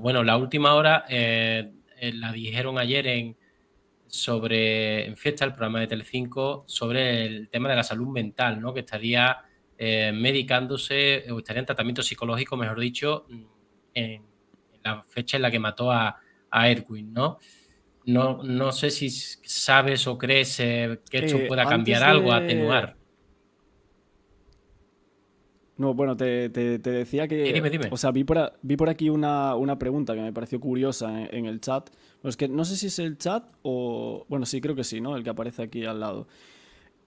Bueno, la última hora eh, eh, la dijeron ayer en sobre en fiesta el programa de Telecinco sobre el tema de la salud mental, ¿no? Que estaría eh, medicándose o estaría en tratamiento psicológico, mejor dicho, mm, en, la fecha en la que mató a, Edwin, ¿no? ¿no? No sé si sabes o crees que esto pueda cambiar algo, atenuar. No, bueno, te, decía que. Eh, dime, dime. O sea, vi por, aquí una, pregunta que me pareció curiosa en, el chat. Pues que no sé si es el chat o. Bueno, sí, creo que sí, ¿no? El que aparece aquí al lado.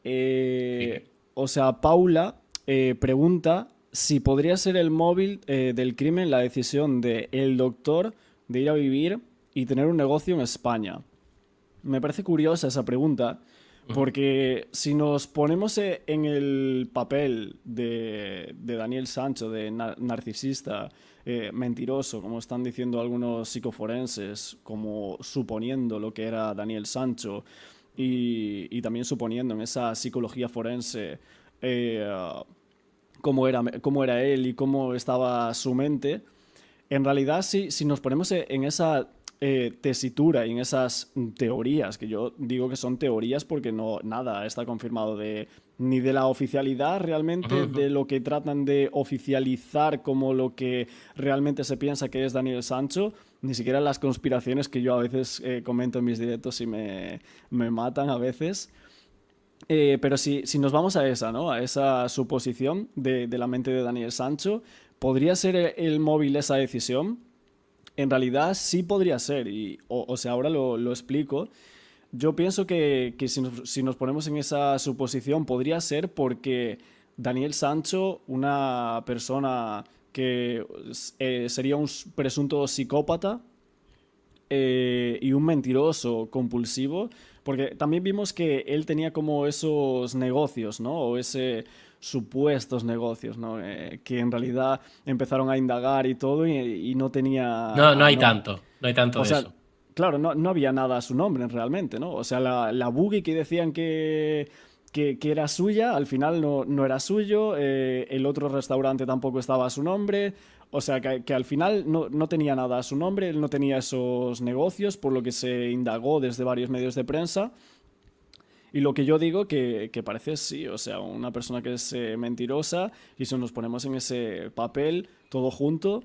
Eh, o sea, Paula eh, pregunta si podría ser el móvil del crimen la decisión de el doctor de ir a vivir y tener un negocio en España. Me parece curiosa esa pregunta porque si nos ponemos eh, en el papel de, Daniel Sancho, de narcisista, eh, mentiroso, como están diciendo algunos psicoforenses, como suponiendo lo que era Daniel Sancho, y, también suponiendo en esa psicología forense eh, cómo, era, cómo era él y cómo estaba su mente, en realidad si, si nos ponemos en esa eh, tesitura y en esas mm, teorías, que yo digo que son teorías porque no nada está confirmado de ni de la oficialidad realmente, de lo que tratan de oficializar como lo que realmente se piensa que es Daniel Sancho, ni siquiera las conspiraciones que yo a veces eh, comento en mis directos y me, matan a veces. Eh, pero si, nos vamos a esa, ¿no? A esa suposición de, la mente de Daniel Sancho, ¿podría ser el móvil esa decisión? En realidad sí podría ser, y, o, sea, ahora lo, explico. Yo pienso que, si, nos, ponemos en esa suposición, podría ser porque Daniel Sancho, una persona que eh, sería un presunto psicópata eh, y un mentiroso compulsivo, porque también vimos que él tenía como esos negocios, ¿no? O ese supuestos negocios, ¿no? Eh, que en realidad empezaron a indagar y todo y, no tenía... No, no hay tanto, no hay tanto o sea, Claro, no, había nada a su nombre realmente, ¿no? O sea, la, la buggy que decían que que, era suya, al final no, era suyo, eh, el otro restaurante tampoco estaba a su nombre, o sea que, al final no, tenía nada a su nombre, él no tenía esos negocios, por lo que se indagó desde varios medios de prensa. Y lo que yo digo que, parece sí, o sea, una persona que es eh, mentirosa y si nos ponemos en ese papel todo junto,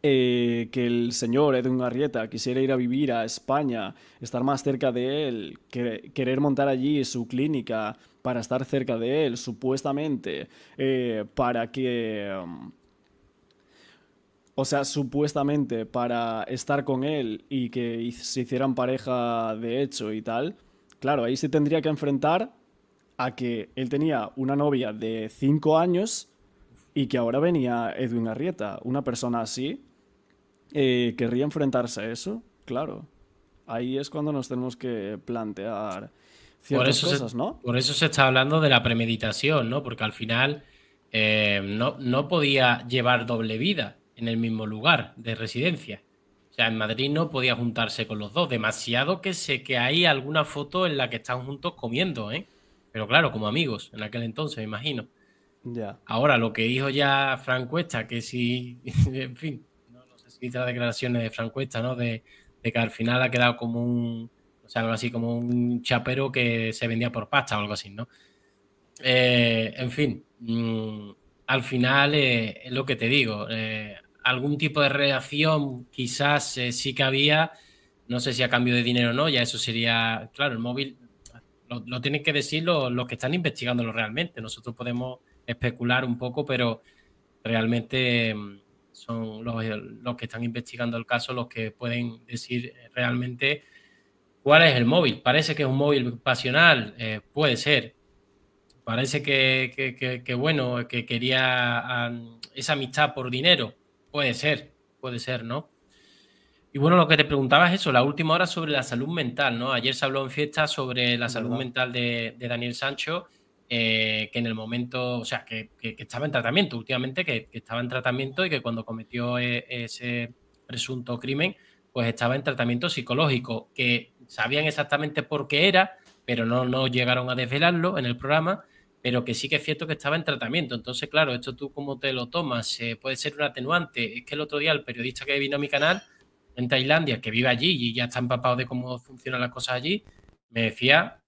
eh, que el señor Edwin Arrieta quisiera ir a vivir a España, estar más cerca de él, querer montar allí su clínica para estar cerca de él, supuestamente, eh, para que... Mm, o sea, supuestamente para estar con él y que se hicieran pareja de hecho y tal. Claro, ahí se tendría que enfrentar a que él tenía una novia de 5 años y que ahora venía Edwin Arrieta, una persona así, eh, querría enfrentarse a eso, claro. Ahí es cuando nos tenemos que plantear ciertas cosas, ¿no? Por eso se está hablando de la premeditación, ¿no? Porque al final eh, no, no podía llevar doble vida en el mismo lugar de residencia. O sea, en Madrid no podía juntarse con los dos. Demasiado que sé que hay alguna foto en la que están juntos comiendo, ¿eh? Pero claro, como amigos en aquel entonces, me imagino. Ya. Ahora, lo que dijo ya Frank Cuesta, que si, en fin, las declaraciones de Frank Cuesta, ¿no? De, de, que al final ha quedado como un, o sea, algo así como un chapero que se vendía por pasta o algo así, ¿no? Eh, en fin, mm, al final eh, es lo que te digo. Eh, algún tipo de reacción quizás sí que había, no sé si a cambio de dinero o no, ya eso sería, claro, el móvil lo, tienen que decir los que están investigándolo realmente. Nosotros podemos especular un poco, pero realmente mm, son los, que están investigando el caso los que pueden decir eh, realmente cuál es el móvil. Parece que es un móvil pasional, eh, puede ser. Parece que, bueno, que quería esa amistad por dinero, puede ser, puede ser, ¿no? Y bueno, lo que te preguntaba es eso, la última hora sobre la salud mental, ¿no? Ayer se habló en fiesta sobre la salud mental de, de Daniel Sancho eh, que en el momento, o sea, que, estaba en tratamiento últimamente, que, estaba en tratamiento y que cuando cometió e, ese presunto crimen, pues estaba en tratamiento psicológico, que sabían exactamente por qué era, pero no, no llegaron a desvelarlo en el programa, pero que sí que es cierto que estaba en tratamiento. Entonces, claro, esto tú cómo te lo tomas, eh, puede ser un atenuante. Es que el otro día el periodista que vino a mi canal en Tailandia, que vive allí y ya está empapado de cómo funcionan las cosas allí, me decía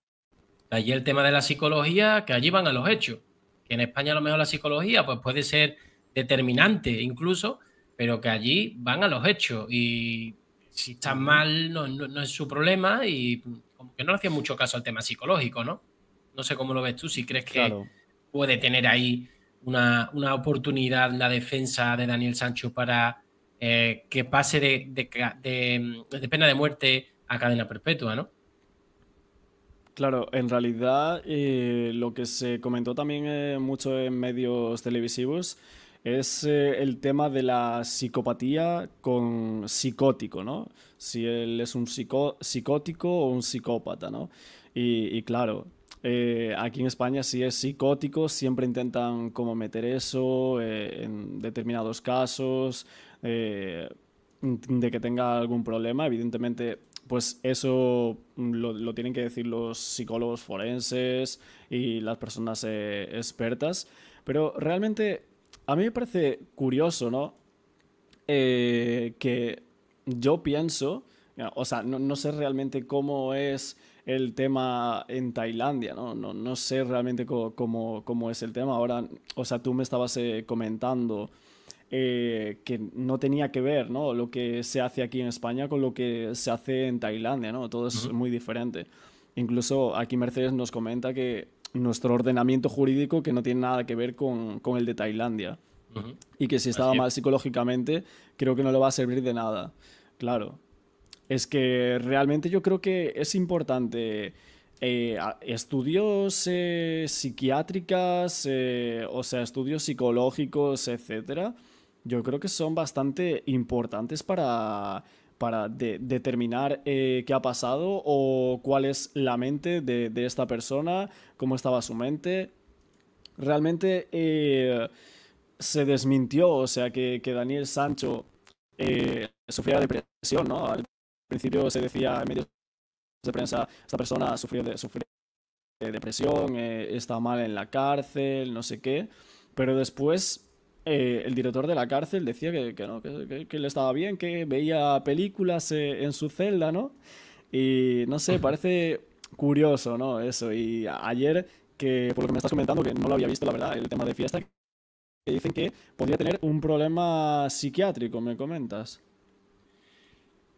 allí el tema de la psicología, que allí van a los hechos. Que en España a lo mejor la psicología pues puede ser determinante incluso, pero que allí van a los hechos. Y si está mal no, es su problema y como que no le hacían mucho caso al tema psicológico, ¿no? No sé cómo lo ves tú, si crees que puede tener ahí una, oportunidad la defensa de Daniel Sancho para eh, que pase mm, de pena de muerte a cadena perpetua, ¿no? Claro, en realidad eh, lo que se comentó también eh, mucho en medios televisivos es eh, el tema de la psicopatía con psicótico, ¿no? Si él es un psicótico o un psicópata, ¿no? Y, claro, aquí en España si es psicótico, siempre intentan como meter eso en determinados casos, de que tenga algún problema, evidentemente pues eso mm, lo, tienen que decir los psicólogos forenses y las personas eh, expertas. Pero realmente a mí me parece curioso, ¿no? Eh, que yo pienso, o sea, no, sé realmente cómo es el tema en Tailandia, ¿no? No, sé realmente cómo, es el tema. Ahora, o sea, tú me estabas eh, comentando eh, que no tenía que ver ¿no? lo que se hace aquí en España con lo que se hace en Tailandia, ¿no? todo es muy diferente. Incluso aquí Mercedes nos comenta que nuestro ordenamiento jurídico que no tiene nada que ver con, con el de Tailandia y que si estaba mal psicológicamente creo que no le va a servir de nada. Claro, es que realmente yo creo que es importante... Eh, estudios eh, psiquiátricas, o sea, estudios psicológicos, etcétera, yo creo que son bastante importantes para, para determinar eh, qué ha pasado o cuál es la mente de, esta persona, cómo estaba su mente. Realmente eh, se desmintió, o sea, que, Daniel Sancho eh, sufría depresión, ¿no? Al principio se decía en medios de prensa, esta persona sufrió de, sufrió de depresión, eh, está mal en la cárcel, no sé qué, pero después eh, el director de la cárcel decía que, le estaba bien, que veía películas eh, en su celda, ¿no? Y no sé, parece curioso, ¿no? Eso. Y ayer, que por lo que me estás comentando, que no lo había visto, la verdad, el tema de fiesta, que dicen que podría tener un problema psiquiátrico, me comentas.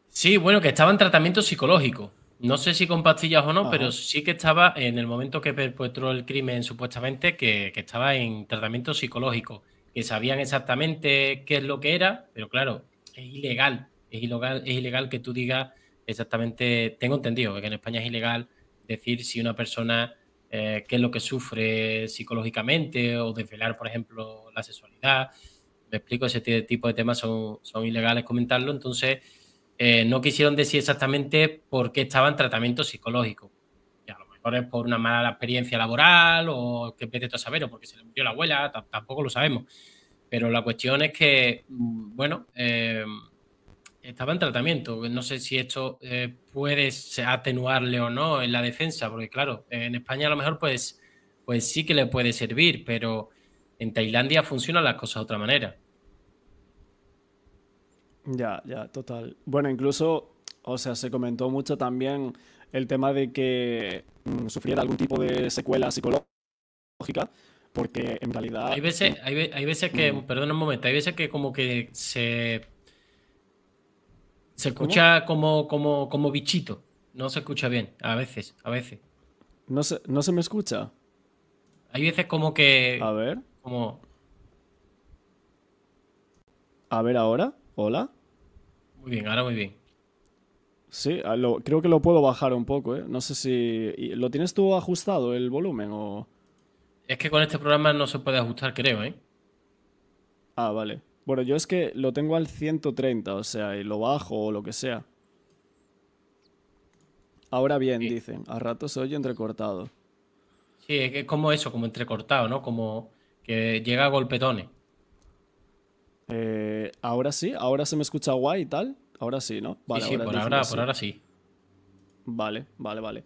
Sí, bueno, que estaba en tratamiento psicológico. No sé si con pastillas o no, pero sí que estaba en el momento que perpetró el crimen, supuestamente, que estaba en tratamiento psicológico que sabían exactamente qué es lo que era, pero claro, es ilegal, es ilegal, es ilegal que tú digas exactamente, tengo entendido que en España es ilegal decir si una persona eh, qué es lo que sufre psicológicamente o desvelar, por ejemplo, la sexualidad. Me explico, ese tipo de temas son, ilegales comentarlo, entonces eh, no quisieron decir exactamente por qué estaba en tratamiento psicológico por una mala experiencia laboral o que empiece a saber, porque se le murió la abuela, tampoco lo sabemos. Pero la cuestión es que, mm, bueno, eh, estaba en tratamiento. No sé si esto eh, puede atenuarle o no en la defensa, porque claro, en España a lo mejor pues, pues sí que le puede servir, pero en Tailandia funcionan las cosas de otra manera. Ya, ya, total. Bueno, incluso o sea, se comentó mucho también el tema de que mm, sufriera algún tipo de secuela psicológica, porque en realidad... Hay veces, hay, veces que, mm. Perdona un momento, hay veces que como que se... Se escucha como, como, como bichito, no se escucha bien, a veces, a veces. No no se me escucha. Hay veces como que... A ver. Como... A ver ahora, hola. Muy bien, ahora muy bien. Sí, ah, creo que lo puedo bajar un poco, ¿eh? No sé si... ¿Lo tienes tú ajustado el volumen o...? Es que con este programa no se puede ajustar, creo, ¿eh? Ah, vale. Bueno, yo es que lo tengo al 130, o sea, y lo bajo o lo que sea. Ahora bien, dicen. A rato se oye entrecortado. Sí, es como eso, como entrecortado, ¿no? Como que llega a golpetones. Eh, ahora sí, ahora se me escucha guay y tal ahora sí, ¿no? sí, por, ahora, sí. Vale, vale, vale.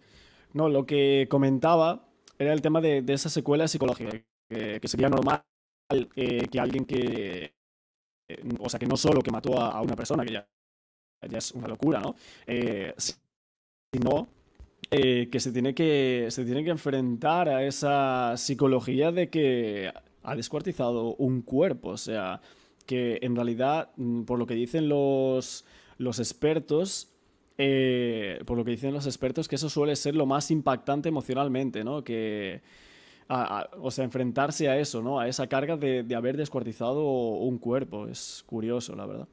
No, lo que comentaba era el tema de, esa secuela psicológica, que, sería normal que alguien que... Eh, o sea, que no solo que mató a, una persona, que ya, ya, es una locura, ¿no? Eh, sino eh, que se tiene que se tiene que enfrentar a esa psicología de que ha descuartizado un cuerpo, o sea, que en realidad, mm, por lo que dicen los los expertos, eh, por lo que dicen los expertos, que eso suele ser lo más impactante emocionalmente, ¿no? Que, o sea, enfrentarse a eso, ¿no? A esa carga de, haber descuartizado un cuerpo. Es curioso, la verdad.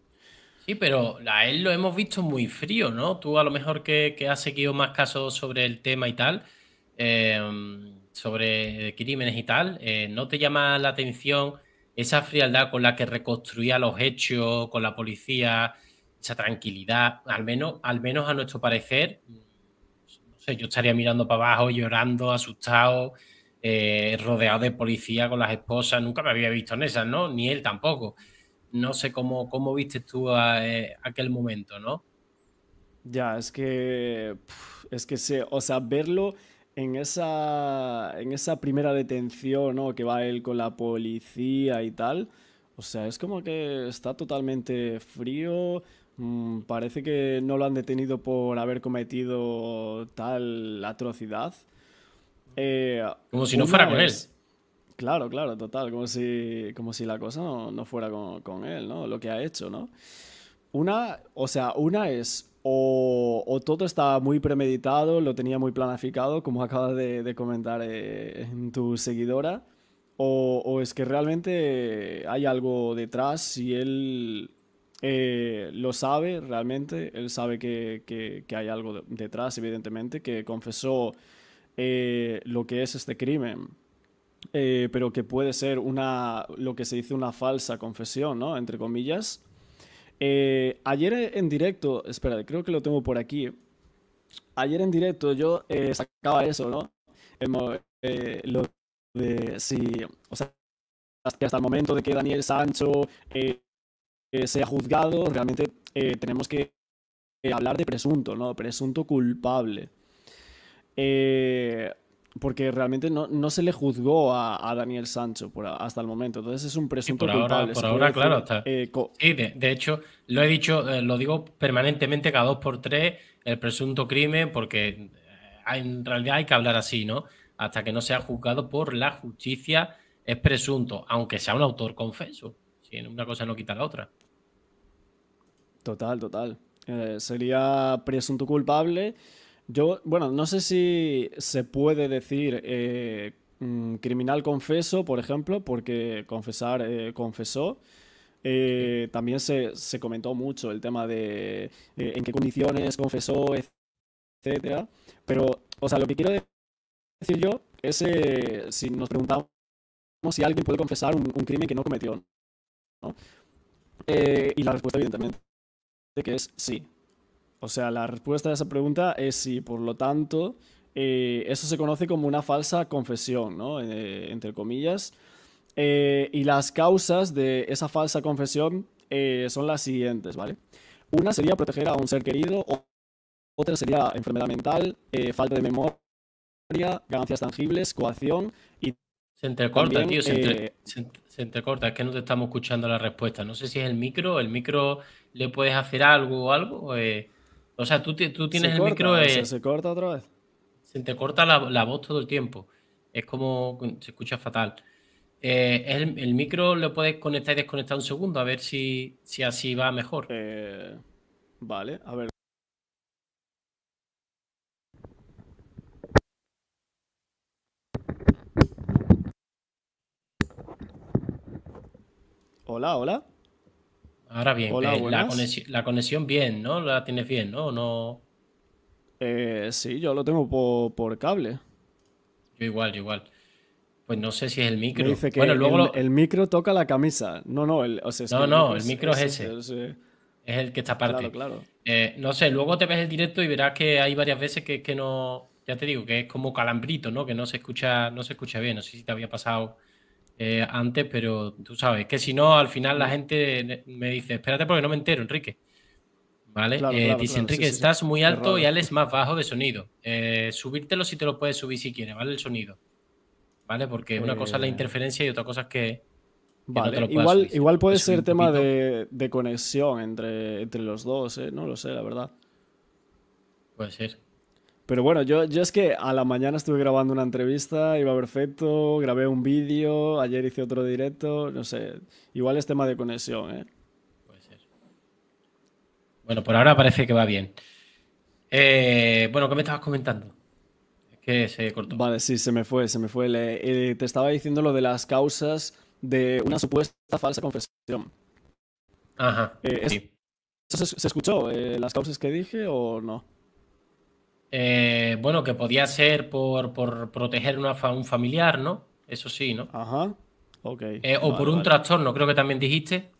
Sí, pero a él lo hemos visto muy frío, ¿no? Tú a lo mejor que, has seguido más casos sobre el tema y tal, em, sobre crímenes y tal, eh, ¿no te llama la atención esa frialdad con la que reconstruía los hechos con la policía, tranquilidad, al menos, al menos a nuestro parecer. sé, yo estaría mirando para abajo, llorando, asustado, eh, rodeado de policía con las esposas. Nunca me había visto en esas, ¿no? Ni él tampoco. No sé cómo, cómo viste tú a, eh, aquel momento, ¿no? Ya, es que. Es que sé, o sea, verlo en esa, en esa primera detención, Que va él con la policía y tal. O sea, es como que está totalmente frío. Mm, parece que no lo han detenido por haber cometido tal atrocidad. Eh, como si no fuera con él. Claro, claro, total, como si, como si la cosa no, fuera con, él, ¿no? Lo que ha hecho, ¿no? Una, o sea, una es o, o todo estaba muy premeditado, lo tenía muy planificado, como acabas de, comentar eh, en tu seguidora, o, o, es que realmente hay algo detrás y él eh, lo sabe realmente, él sabe que, hay algo detrás, evidentemente, que confesó eh, lo que es este crimen, eh, pero que puede ser una, lo que se dice una falsa confesión, ¿no? Entre comillas. ayer en directo, espera, creo que lo tengo por aquí. Ayer en directo yo sacaba eso, ¿no? lo de si, o sea, hasta el momento de que Daniel Sancho sea juzgado, realmente eh, tenemos que hablar de presunto, ¿no? Presunto culpable. Eh, porque realmente no, se le juzgó a, Daniel Sancho por hasta el momento. Entonces es un presunto por culpable. Ahora, por ahora, claro. Está. Eh, de, hecho, lo he dicho, lo digo permanentemente cada dos por tres, el presunto crimen, porque en realidad hay que hablar así, ¿no? Hasta que no sea juzgado por la justicia, es presunto, aunque sea un autor confeso. Si una cosa no quita la otra. Total, total. Eh, sería presunto culpable. Yo, bueno, no sé si se puede decir eh, mm, criminal confeso, por ejemplo, porque confesar eh, confesó. También se, comentó mucho el tema de en qué condiciones confesó, etcétera. Pero, o sea, lo que quiero decir yo es si nos preguntamos si alguien puede confesar un, crimen que no cometió. y la respuesta, evidentemente, que es sí. O sea, la respuesta a esa pregunta es sí. Por lo tanto, eh, eso se conoce como una falsa confesión, ¿no? Eh, entre comillas. Eh, y las causas de esa falsa confesión son las siguientes, ¿vale? Una sería proteger a un ser querido, otra sería enfermedad mental, falta de memoria, ganancias tangibles, coacción y se entrecorta, tío, eh, se, entrecorta, es que no te estamos escuchando la respuesta. No sé si es el micro, el micro le puedes hacer algo o algo. Eh, o sea, tú, tienes el micro. Eh, se corta otra vez. Se entrecorta la, la voz todo el tiempo. Es como se escucha fatal. el, micro lo puedes conectar y desconectar un segundo, a ver si, si así va mejor. vale, a ver, Hola, hola. Ahora bien, eh, la, conexión, bien, ¿no? La tienes bien, ¿no? no... Eh, sí, yo lo tengo por, cable. Yo igual, yo igual. Pues no sé si es el micro. luego el, micro toca la camisa. No, no, el, o sea, no, no, el micro es, ese. Es, el que está aparte. Claro, claro. Eh, no sé, luego te ves el directo y verás que hay varias veces que, que no, ya te digo, que es como calambrito, ¿no? Que no se escucha, no se escucha bien. No sé si te había pasado eh, antes, pero tú sabes que si no, al final la mm. gente me dice, espérate porque no me entero, Enrique. ¿Vale? Eh, dice Enrique, estás muy alto y Alex más bajo de sonido. Eh, subírtelo si te lo puedes subir si quieres, ¿vale? El sonido. ¿Vale? Porque una cosa es la interferencia y otra cosa es que... igual, igual puede ser tema de, conexión entre, entre los dos, No lo sé, la verdad. Puede ser. Pero bueno, yo, yo es que a la mañana estuve grabando una entrevista, iba perfecto, grabé un vídeo, ayer hice otro directo, no sé, igual es tema de conexión, ¿eh? Puede ser. Bueno, por ahora parece que va bien. Eh, bueno, ¿qué me estabas comentando? que se cortó. Vale, sí, se me fue, se me fue. Eh, te estaba diciendo lo de las causas de una supuesta falsa confesión. Ajá. Eh, sí. se escuchó? ¿Las causas que dije o no? Eh, bueno, que podía ser por, proteger a un familiar, ¿no? Eso sí, ¿no? Ajá. Ok. Eh, o por un trastorno, creo que también dijiste.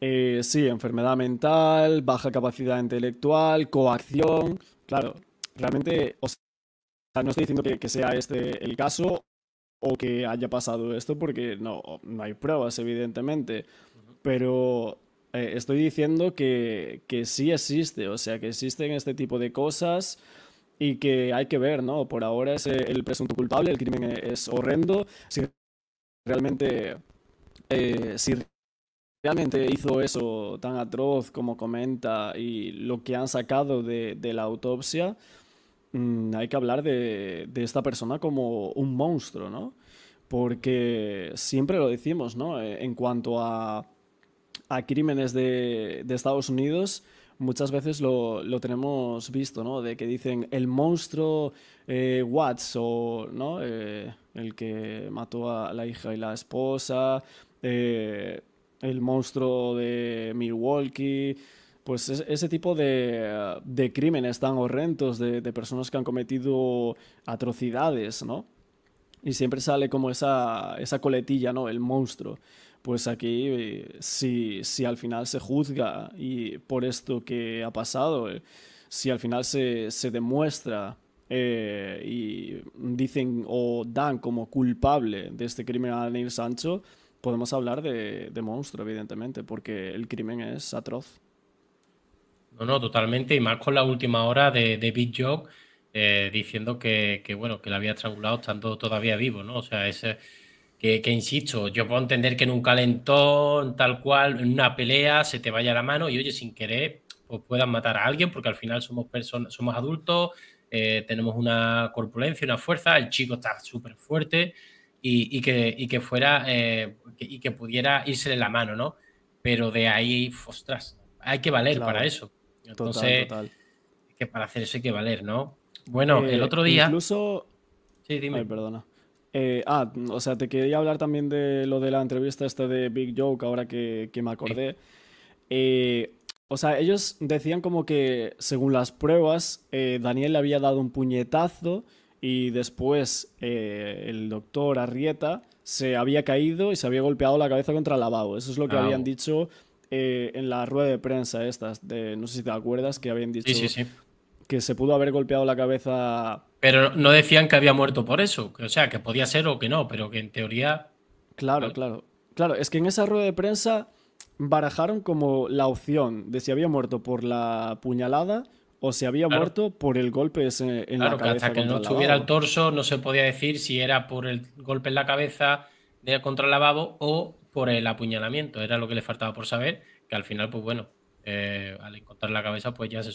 Eh, sí, enfermedad mental, baja capacidad intelectual, coacción. Claro, realmente, o sea, no estoy diciendo que, que sea este el caso o que haya pasado esto porque no, no hay pruebas, evidentemente. Pero eh, estoy diciendo que, sí existe, o sea, que existen este tipo de cosas y que hay que ver, ¿no? Por ahora es eh, el presunto culpable, el crimen e-, es horrendo. Si realmente, eh, si realmente hizo eso tan atroz como comenta y lo que han sacado de, la autopsia, mm, hay que hablar de, de, esta persona como un monstruo, ¿no? Porque siempre lo decimos, ¿no? En cuanto a crímenes de, Estados Unidos, muchas veces lo, tenemos visto, ¿no? De que dicen el monstruo eh, Watts o, ¿no? Eh, el que mató a la hija y la esposa, eh, el monstruo de Milwaukee. Pues ese tipo de, crímenes tan horrentos de, personas que han cometido atrocidades, ¿no? Y siempre sale como esa, esa coletilla, ¿no? El monstruo pues aquí eh, si, si, al final se juzga y por esto que ha pasado, eh, si al final se, demuestra eh, y dicen o dan como culpable de este crimen a Neil Sancho, podemos hablar de, monstruo, evidentemente, porque el crimen es atroz. No, no, totalmente, y más con la última hora de, Big Joe diciendo que, que, bueno, que la había estrangulado estando todavía vivo, ¿no? O sea, ese... Que, insisto, yo puedo entender que en un calentón, tal cual, en una pelea, se te vaya la mano y oye, sin querer, pues puedan matar a alguien, porque al final somos personas, somos adultos, eh, tenemos una corpulencia, una fuerza, el chico está súper fuerte y, que, fuera eh, y que pudiera irse de la mano, ¿no? Pero de ahí, ostras, hay que valer para eso. Entonces, que para hacer eso hay que valer, ¿no? Bueno, el eh, otro día. Incluso. Sí, dime. perdona. Eh, ah, mm, o sea, te quería hablar también de lo de la entrevista esta de Big Joke, ahora que, me acordé. Eh, o sea, ellos decían como que, según las pruebas, eh, Daniel le había dado un puñetazo y después el doctor Arrieta se había caído y se había golpeado la cabeza contra el lavabo. Eso es lo que ah, habían oh. dicho en la rueda de prensa estas, no sé si te acuerdas, que habían dicho sí, sí, sí que se pudo haber golpeado la cabeza. Pero no decían que había muerto por eso. O sea, que podía ser o que no, pero que en teoría. Claro, claro. Claro, es que en esa rueda de prensa barajaron como la opción de si había muerto por la puñalada o si había muerto por el golpe en la cabeza. Claro, que hasta que no estuviera el, torso no se podía decir si era por el golpe en la cabeza de contra el lavabo o por el apuñalamiento. Era lo que le faltaba por saber, que al final, pues bueno, eh, al encontrar la cabeza, pues ya se